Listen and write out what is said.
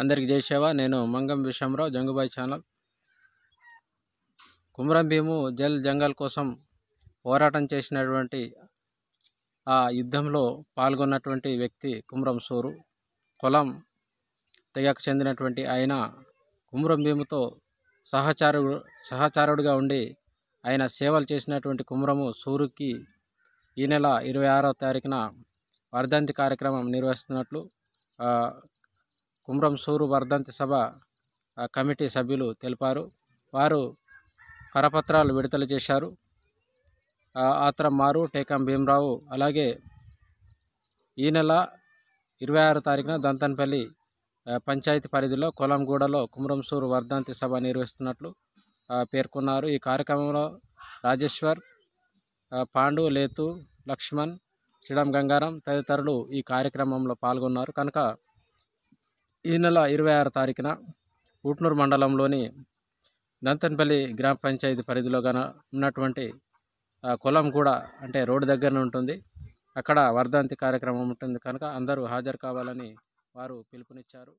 అందరికి సేవ నేను మంగం విషయంరావు జంగుబాయి ఛానల్ కుమరం భీము జల్ జంగల్ కోసం పోరాటం చేసినటువంటి ఆ యుద్ధంలో పాల్గొన్నటువంటి వ్యక్తి కుమరం సూరు కులం తెగకు చెందినటువంటి ఆయన కుమరం భీముతో సహచారు సహచారుడిగా ఉండి ఆయన సేవలు చేసినటువంటి కుమరము సూరుకి ఈ నెల ఇరవై ఆరో తారీఖున వర్ధంతి కార్యక్రమం నిర్వహిస్తున్నట్లు కుమ్రం సూరు వర్ధంతి సభ కమిటీ సభ్యులు తెలిపారు వారు కరపత్రాలు విడుదల చేశారు ఆత్రం మారు టేకం భీమరావు అలాగే ఈ నెల ఇరవై ఆరో తారీఖున దంతన్పల్లి పంచాయతీ పరిధిలో కొలంగూడలో కుమ్రంసూరు వర్ధంతి సభ నిర్వహిస్తున్నట్లు పేర్కొన్నారు ఈ కార్యక్రమంలో రాజేశ్వర్ పాండు లేతు లక్ష్మణ్ శ్రీరామ్ గంగారం తదితరులు ఈ కార్యక్రమంలో పాల్గొన్నారు కనుక ఈ నెల ఇరవై ఆరు తారీఖున ఊట్నూరు మండలంలోని దంతన్పల్లి గ్రామ పంచాయతీ పరిధిలో గన ఉన్నటువంటి కులం కూడా అంటే రోడ్డు దగ్గరనే ఉంటుంది అక్కడ వర్ధంతి కార్యక్రమం ఉంటుంది కనుక అందరూ హాజరు కావాలని వారు పిలుపునిచ్చారు